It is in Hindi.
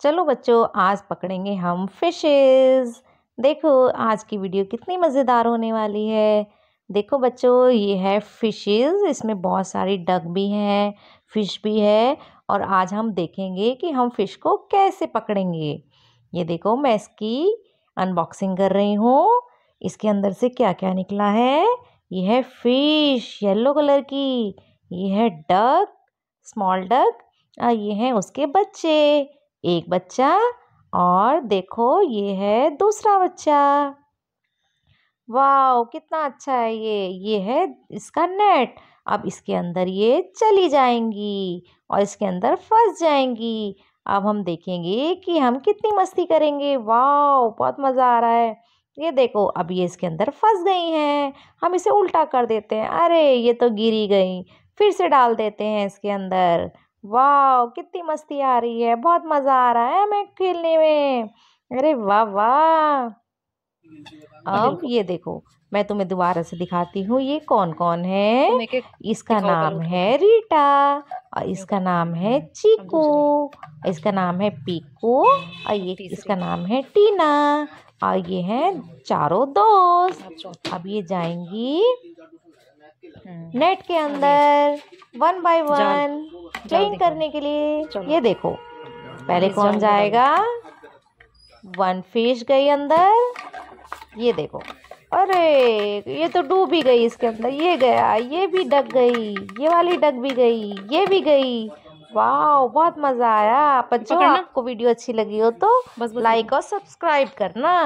चलो बच्चों आज पकड़ेंगे हम फिशेस देखो आज की वीडियो कितनी मज़ेदार होने वाली है देखो बच्चों ये है फिशेस इसमें बहुत सारी डग भी हैं फ़िश भी है और आज हम देखेंगे कि हम फ़िश को कैसे पकड़ेंगे ये देखो मैं इसकी अनबॉक्सिंग कर रही हूँ इसके अंदर से क्या क्या निकला है ये है फ़िश येलो कलर की ये है डक स्मॉल डक और ये हैं उसके बच्चे एक बच्चा और देखो ये है दूसरा बच्चा वाह कितना अच्छा है ये ये है इसका नेट अब इसके अंदर ये चली जाएंगी और इसके अंदर फंस जाएंगी अब हम देखेंगे कि हम कितनी मस्ती करेंगे वाह बहुत मज़ा आ रहा है ये देखो अब ये इसके अंदर फंस गई हैं हम इसे उल्टा कर देते हैं अरे ये तो गिरी गई फिर से डाल देते हैं इसके अंदर वाह कितनी मस्ती आ रही है बहुत मज़ा आ रहा है हमें खेलने में अरे वाह वाह हाँ, अब ये देखो मैं तुम्हें दोबारा से दिखाती हूँ ये कौन कौन है तो इसका नाम है रीटा और इसका नाम है हम्म, चीकू इसका नाम है पीकू और ये इसका नाम है टीना और ये है चारों दोस्त अच्छा। अब ये जाएंगी हम्म। नेट के अंदर वन बाय वन क्लीन करने के लिए ये देखो पहले कौन जाएगा वन फिश गई अंदर ये देखो अरे ये तो डूब ही गई इसके अंदर ये गया ये भी डक गई ये वाली डक भी गई ये भी गई वाह बहुत मज़ा आया पंचो आपको वीडियो अच्छी लगी हो तो बस लाइक और सब्सक्राइब करना